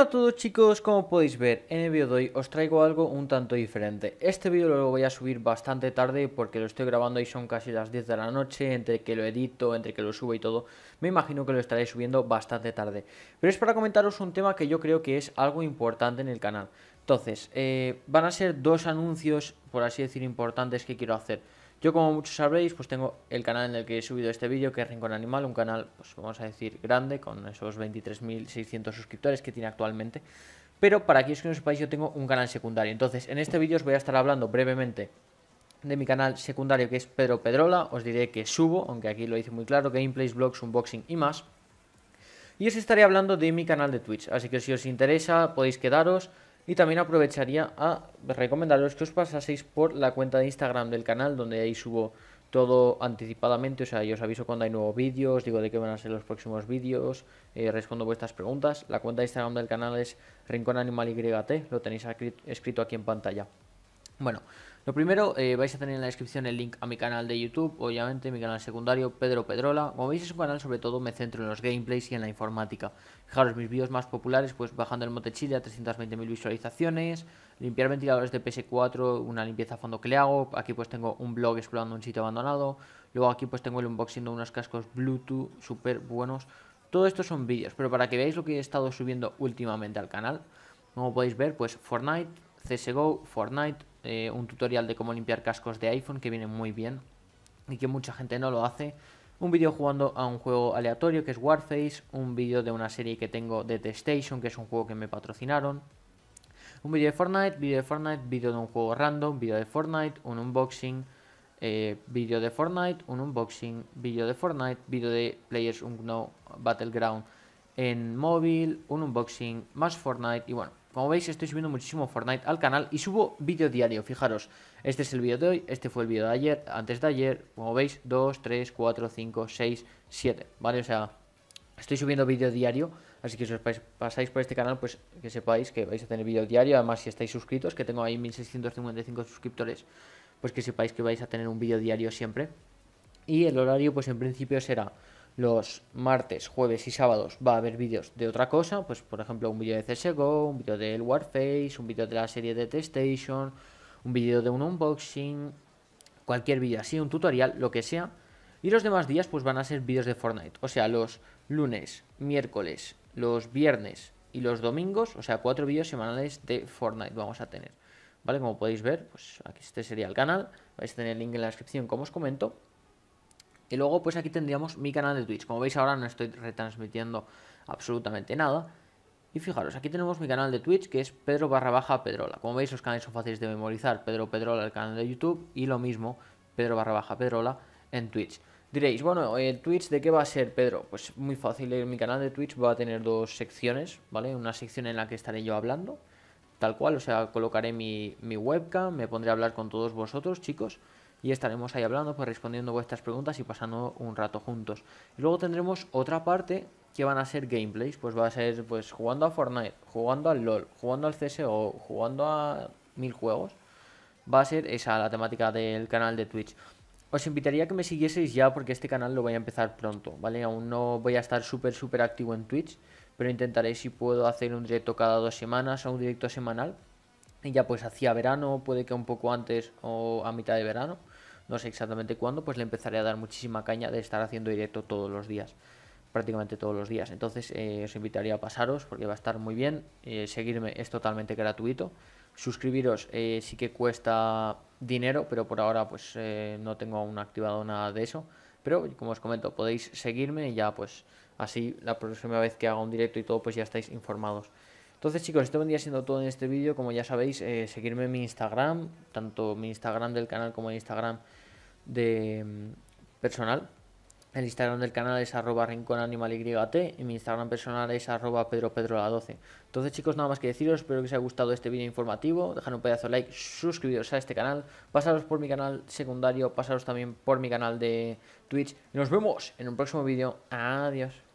Hola a todos chicos, como podéis ver en el vídeo de hoy os traigo algo un tanto diferente Este vídeo lo voy a subir bastante tarde porque lo estoy grabando y son casi las 10 de la noche Entre que lo edito, entre que lo subo y todo Me imagino que lo estaré subiendo bastante tarde Pero es para comentaros un tema que yo creo que es algo importante en el canal Entonces, eh, van a ser dos anuncios, por así decir, importantes que quiero hacer yo como muchos sabréis, pues tengo el canal en el que he subido este vídeo, que es Rincón Animal, un canal, pues vamos a decir, grande, con esos 23.600 suscriptores que tiene actualmente. Pero para aquellos que no sepáis, yo tengo un canal secundario. Entonces, en este vídeo os voy a estar hablando brevemente de mi canal secundario, que es Pedro Pedrola. Os diré que subo, aunque aquí lo hice muy claro, gameplays, blogs, unboxing y más. Y os estaré hablando de mi canal de Twitch, así que si os interesa podéis quedaros y también aprovecharía a recomendaros que os pasaseis por la cuenta de Instagram del canal, donde ahí subo todo anticipadamente, o sea, yo os aviso cuando hay nuevos vídeos, digo de qué van a ser los próximos vídeos, eh, respondo vuestras preguntas. La cuenta de Instagram del canal es Rincón Animal lo tenéis escrito aquí en pantalla. Bueno, lo primero, eh, vais a tener en la descripción el link a mi canal de YouTube, obviamente mi canal secundario, Pedro Pedrola. Como veis es un canal, sobre todo me centro en los gameplays y en la informática. Fijaros, mis vídeos más populares, pues bajando el mote chile a 320.000 visualizaciones, limpiar ventiladores de PS4, una limpieza a fondo que le hago, aquí pues tengo un blog explorando un sitio abandonado, luego aquí pues tengo el unboxing de unos cascos Bluetooth súper buenos. Todo esto son vídeos, pero para que veáis lo que he estado subiendo últimamente al canal, como podéis ver, pues Fortnite, CSGO, Fortnite, eh, un tutorial de cómo limpiar cascos de iPhone que viene muy bien y que mucha gente no lo hace. Un vídeo jugando a un juego aleatorio que es Warface, un vídeo de una serie que tengo de The Station, que es un juego que me patrocinaron. Un vídeo de Fortnite, vídeo de Fortnite, vídeo de un juego random, vídeo de Fortnite, un unboxing, eh, vídeo de Fortnite, un unboxing, vídeo de Fortnite, vídeo de Players Unknown Battleground en móvil, un unboxing, más Fortnite y bueno, como veis estoy subiendo muchísimo Fortnite al canal y subo vídeo diario, fijaros. Este es el vídeo de hoy, este fue el vídeo de ayer, antes de ayer, como veis, 2, 3, 4, 5, 6, 7, ¿vale? O sea, estoy subiendo vídeo diario, así que si os pasáis por este canal, pues que sepáis que vais a tener vídeo diario. Además, si estáis suscritos, que tengo ahí 1655 suscriptores, pues que sepáis que vais a tener un vídeo diario siempre. Y el horario, pues en principio será los martes, jueves y sábados va a haber vídeos de otra cosa, pues por ejemplo un vídeo de CSGO, un vídeo del Warface, un vídeo de la serie de Testation, un vídeo de un unboxing, cualquier vídeo así, un tutorial, lo que sea. Y los demás días pues van a ser vídeos de Fortnite, o sea, los lunes, miércoles, los viernes y los domingos, o sea, cuatro vídeos semanales de Fortnite vamos a tener. ¿Vale? Como podéis ver, pues aquí este sería el canal, vais a tener el link en la descripción como os comento. Y luego pues aquí tendríamos mi canal de Twitch. Como veis ahora no estoy retransmitiendo absolutamente nada. Y fijaros, aquí tenemos mi canal de Twitch que es Pedro barra baja Pedrola. Como veis los canales son fáciles de memorizar. Pedro Pedrola el canal de YouTube y lo mismo Pedro barra baja Pedrola en Twitch. Diréis, bueno, ¿el eh, Twitch, ¿de qué va a ser, Pedro? Pues muy fácil, en eh, mi canal de Twitch va a tener dos secciones, ¿vale? Una sección en la que estaré yo hablando, tal cual, o sea, colocaré mi, mi webcam, me pondré a hablar con todos vosotros, chicos, y estaremos ahí hablando, pues respondiendo vuestras preguntas y pasando un rato juntos. Y luego tendremos otra parte que van a ser gameplays, pues va a ser pues jugando a Fortnite, jugando al LOL, jugando al CSO, jugando a mil juegos. Va a ser esa la temática del canal de Twitch. Os invitaría que me siguieseis ya porque este canal lo voy a empezar pronto, ¿vale? Aún no voy a estar súper, súper activo en Twitch, pero intentaré si puedo hacer un directo cada dos semanas o un directo semanal. Y ya pues hacia verano, puede que un poco antes o a mitad de verano no sé exactamente cuándo, pues le empezaré a dar muchísima caña de estar haciendo directo todos los días, prácticamente todos los días. Entonces eh, os invitaría a pasaros porque va a estar muy bien. Eh, seguirme es totalmente gratuito. Suscribiros eh, sí que cuesta dinero, pero por ahora pues no tengo aún activado nada de eso. Pero como os comento, podéis seguirme y ya pues así la próxima vez que haga un directo y todo pues ya estáis informados. Entonces chicos, esto vendría siendo todo en este vídeo, como ya sabéis, seguirme en mi Instagram, tanto mi Instagram del canal como Instagram de mm, personal. El Instagram del canal es arroba animal y mi Instagram personal es arroba la 12 Entonces chicos, nada más que deciros, espero que os haya gustado este vídeo informativo, dejad un pedazo de like, suscribiros a este canal, pasaros por mi canal secundario, pasaros también por mi canal de Twitch y nos vemos en un próximo vídeo. Adiós.